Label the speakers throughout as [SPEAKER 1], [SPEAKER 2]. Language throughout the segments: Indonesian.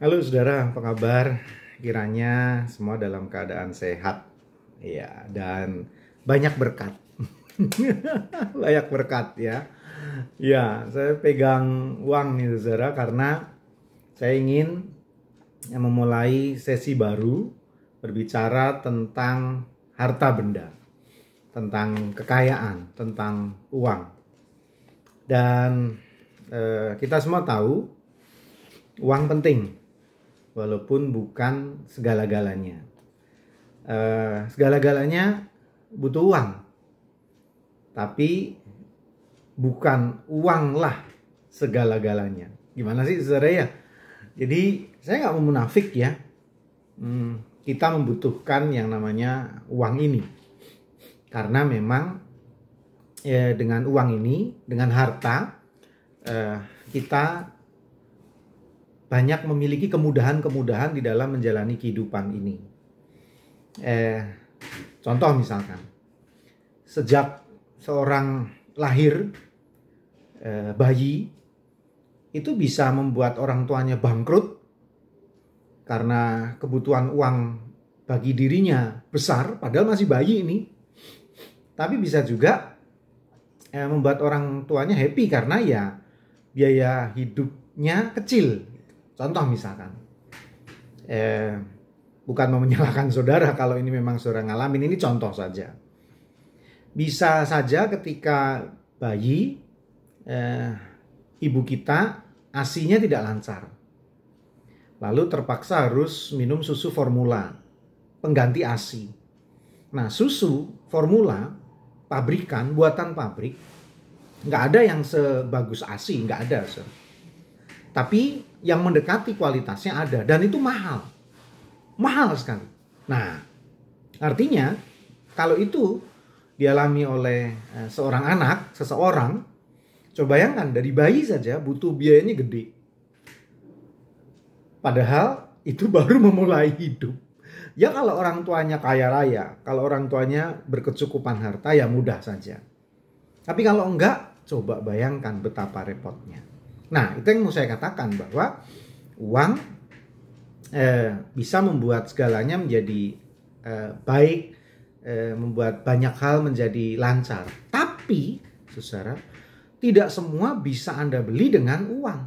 [SPEAKER 1] Halo saudara, apa kabar? Kiranya semua dalam keadaan sehat. ya dan banyak berkat. Layak berkat ya. Ya, saya pegang uang nih saudara karena saya ingin memulai sesi baru berbicara tentang harta benda, tentang kekayaan, tentang uang. Dan eh, kita semua tahu uang penting walaupun bukan segala-galanya. Uh, segala-galanya butuh uang, tapi bukan uanglah segala-galanya. Gimana sih saudara ya? Jadi saya nggak mau munafik ya. Hmm, kita membutuhkan yang namanya uang ini karena memang ya, dengan uang ini, dengan harta uh, kita banyak memiliki kemudahan-kemudahan di dalam menjalani kehidupan ini. Eh, contoh misalkan, sejak seorang lahir eh, bayi itu bisa membuat orang tuanya bangkrut karena kebutuhan uang bagi dirinya besar, padahal masih bayi ini. Tapi bisa juga eh, membuat orang tuanya happy karena ya biaya hidupnya kecil Contoh misalkan, eh, bukan mau menyalahkan saudara kalau ini memang saudara ngalamin, ini contoh saja. Bisa saja ketika bayi, eh, ibu kita asinya tidak lancar. Lalu terpaksa harus minum susu formula, pengganti asi. Nah susu formula pabrikan, buatan pabrik, nggak ada yang sebagus asi, nggak ada. Sir. Tapi yang mendekati kualitasnya ada dan itu mahal. Mahal sekali. Nah, artinya kalau itu dialami oleh eh, seorang anak, seseorang, coba bayangkan dari bayi saja butuh biayanya gede. Padahal itu baru memulai hidup. Ya kalau orang tuanya kaya raya, kalau orang tuanya berkecukupan harta ya mudah saja. Tapi kalau enggak, coba bayangkan betapa repotnya. Nah, itu yang mau saya katakan bahwa uang eh, bisa membuat segalanya menjadi eh, baik, eh, membuat banyak hal menjadi lancar. Tapi, saudara, tidak semua bisa Anda beli dengan uang.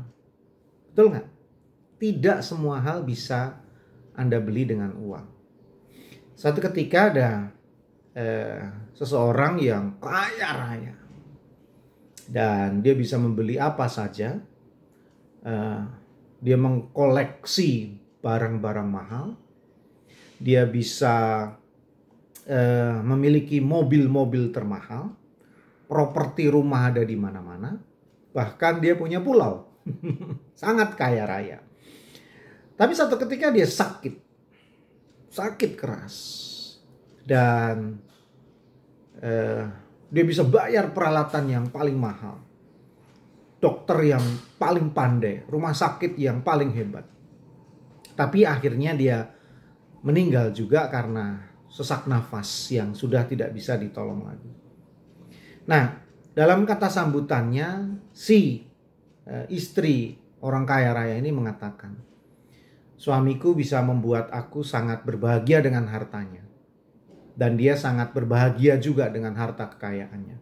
[SPEAKER 1] Betul nggak? Tidak semua hal bisa Anda beli dengan uang. satu ketika ada eh, seseorang yang kaya raya dan dia bisa membeli apa saja Eh, dia mengkoleksi barang-barang mahal, dia bisa uh, memiliki mobil-mobil termahal, properti rumah ada di mana-mana, bahkan dia punya pulau, sangat kaya raya. Tapi satu ketika dia sakit, sakit keras, dan uh, dia bisa bayar peralatan yang paling mahal dokter yang paling pandai, rumah sakit yang paling hebat. Tapi akhirnya dia meninggal juga karena sesak nafas yang sudah tidak bisa ditolong lagi. Nah, dalam kata sambutannya, si eh, istri orang kaya raya ini mengatakan, "Suamiku bisa membuat aku sangat berbahagia dengan hartanya, dan dia sangat berbahagia juga dengan harta kekayaannya,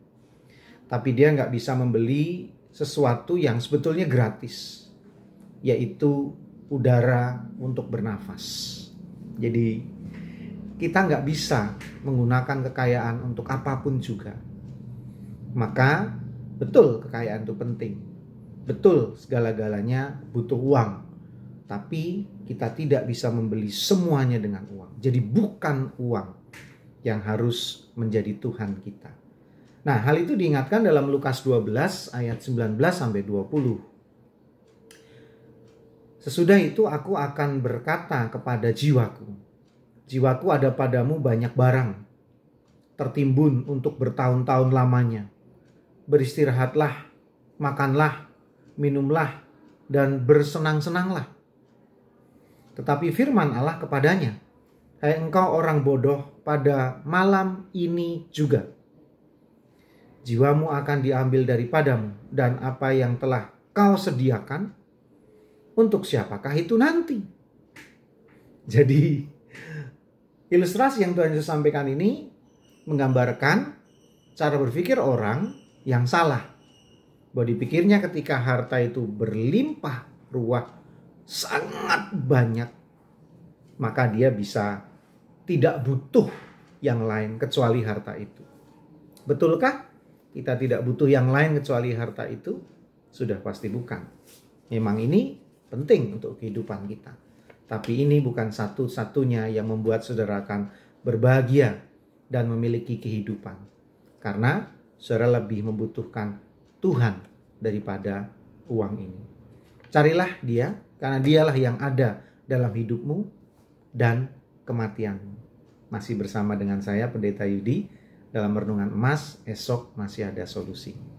[SPEAKER 1] tapi dia nggak bisa membeli sesuatu yang sebetulnya gratis, yaitu udara untuk bernafas. Jadi kita nggak bisa menggunakan kekayaan untuk apapun juga. Maka betul kekayaan itu penting. Betul segala-galanya butuh uang. Tapi kita tidak bisa membeli semuanya dengan uang. Jadi bukan uang yang harus menjadi Tuhan kita. Nah, hal itu diingatkan dalam Lukas 12 ayat 19 sampai 20. Sesudah itu aku akan berkata kepada jiwaku, jiwaku ada padamu banyak barang, tertimbun untuk bertahun-tahun lamanya. Beristirahatlah, makanlah, minumlah, dan bersenang-senanglah. Tetapi firman Allah kepadanya, Hai hey, engkau orang bodoh, pada malam ini juga jiwamu akan diambil daripadamu dan apa yang telah kau sediakan untuk siapakah itu nanti. Jadi ilustrasi yang Tuhan Yesus sampaikan ini menggambarkan cara berpikir orang yang salah. Bahwa dipikirnya ketika harta itu berlimpah ruah sangat banyak, maka dia bisa tidak butuh yang lain kecuali harta itu. Betulkah? kita tidak butuh yang lain kecuali harta itu, sudah pasti bukan. Memang ini penting untuk kehidupan kita. Tapi ini bukan satu-satunya yang membuat saudara akan berbahagia dan memiliki kehidupan. Karena saudara lebih membutuhkan Tuhan daripada uang ini. Carilah dia, karena dialah yang ada dalam hidupmu dan kematianmu. Masih bersama dengan saya, Pendeta Yudi dalam renungan emas, esok masih ada solusi.